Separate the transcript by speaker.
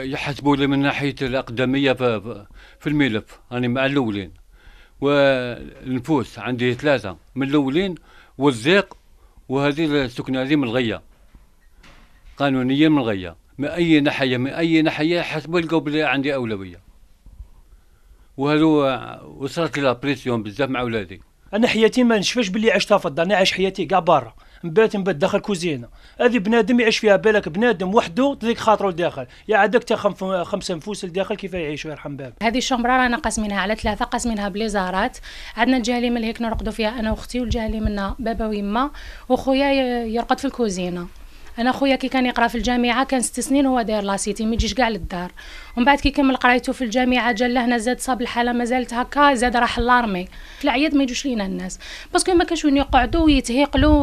Speaker 1: يحسبوا لي من ناحيه الاقدميه في الملف راني يعني مع الاولين والنفوس عندي ثلاثه من الاولين والزيق وهذه السكنه هذه من الغيه قانونيا من الغيه من اي ناحيه من اي ناحيه حسبوا لقوا بلي عندي اولويه وهذو وصلت لي لابريسيون بزاف مع اولادي
Speaker 2: انا حياتي ما نشفاش باللي عشتها في الدار انا عايش حياتي كاع برا مبات مبات داخل كوزينه هذه بنادم يعيش فيها بالك بنادم وحده تضيق خاطره لداخل يا عندك تا خمسه نفوس لداخل كيف يعيشوا يرحم بابك
Speaker 3: هذه الشومبرا رانا قاسمينها على ثلاثه قاسمينها بليزارات عندنا الجهه اللي من هيك نرقدوا فيها انا واختي والجهه اللي منا بابا ويما وخويا يرقد في الكوزينه انا خويا كي كان يقرا في الجامعه كان ست سنين هو داير لاسيتي ما يجيش كاع للدار ومن بعد كي كمل قرايته في الجامعه جا لهنا زاد صاب الحاله ما زالت هكا زاد راح لارمي في العياد ما يجوش لينا الناس باسكو ما كانش وين يقعدوا ويتهيقلوا